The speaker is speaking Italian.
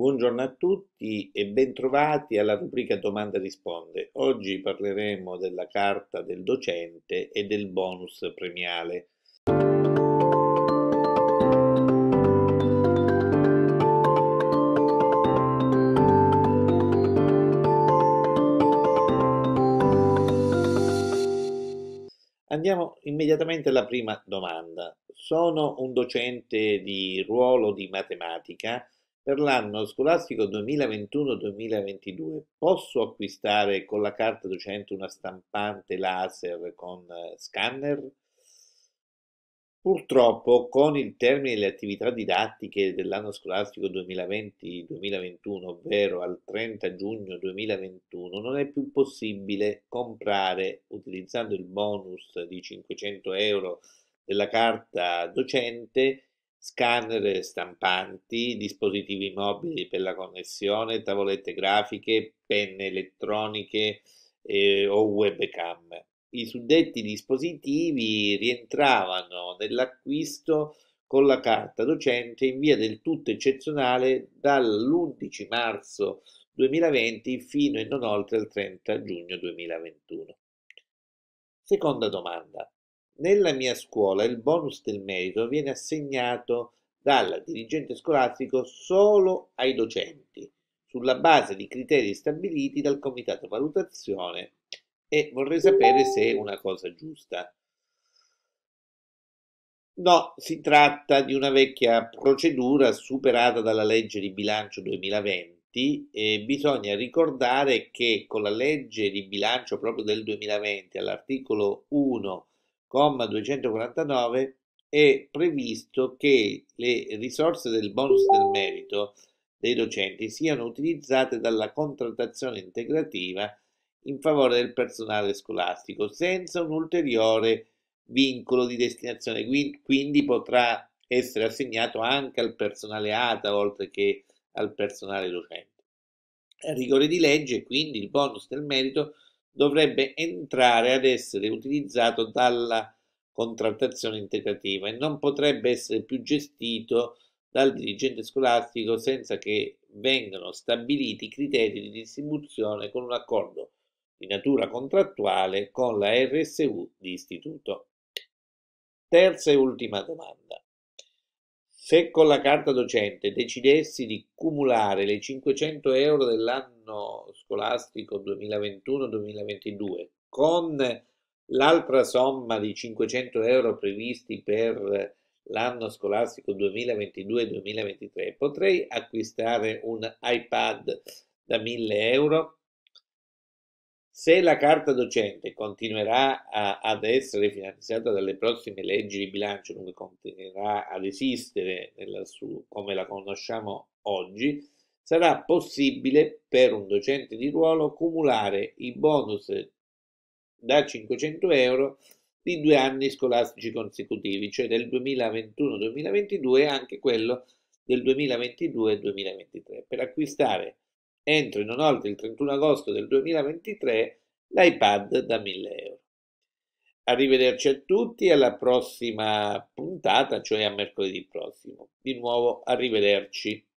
Buongiorno a tutti e bentrovati alla rubrica Domanda Risponde. Oggi parleremo della carta del docente e del bonus premiale. Andiamo immediatamente alla prima domanda. Sono un docente di ruolo di matematica per l'anno scolastico 2021-2022 posso acquistare con la carta docente una stampante laser con eh, scanner? Purtroppo con il termine delle attività didattiche dell'anno scolastico 2020-2021, ovvero al 30 giugno 2021, non è più possibile comprare utilizzando il bonus di 500 euro della carta docente scanner stampanti, dispositivi mobili per la connessione, tavolette grafiche, penne elettroniche eh, o webcam. I suddetti dispositivi rientravano nell'acquisto con la carta docente in via del tutto eccezionale dall'11 marzo 2020 fino e non oltre il 30 giugno 2021. Seconda domanda. Nella mia scuola il bonus del merito viene assegnato dal dirigente scolastico solo ai docenti, sulla base di criteri stabiliti dal comitato valutazione e vorrei sapere se è una cosa giusta. No, si tratta di una vecchia procedura superata dalla legge di bilancio 2020 e bisogna ricordare che con la legge di bilancio proprio del 2020 all'articolo 1 comma 249, è previsto che le risorse del bonus del merito dei docenti siano utilizzate dalla contrattazione integrativa in favore del personale scolastico senza un ulteriore vincolo di destinazione, quindi potrà essere assegnato anche al personale ATA oltre che al personale docente. A rigore di legge, quindi, il bonus del merito dovrebbe entrare ad essere utilizzato dalla contrattazione integrativa e non potrebbe essere più gestito dal dirigente scolastico senza che vengano stabiliti i criteri di distribuzione con un accordo di natura contrattuale con la RSU di istituto. Terza e ultima domanda. Se con la carta docente decidessi di cumulare le 500 euro dell'anno scolastico 2021-2022 con l'altra somma di 500 euro previsti per l'anno scolastico 2022-2023, potrei acquistare un iPad da 1000 euro se la carta docente continuerà a, ad essere finanziata dalle prossime leggi di bilancio, dunque continuerà ad esistere sua, come la conosciamo oggi, sarà possibile per un docente di ruolo cumulare i bonus da 500 euro di due anni scolastici consecutivi, cioè del 2021-2022 e anche quello del 2022-2023, per acquistare entro e non oltre il 31 agosto del 2023 l'iPad da 1000 euro. Arrivederci a tutti alla prossima puntata, cioè a mercoledì prossimo. Di nuovo, arrivederci.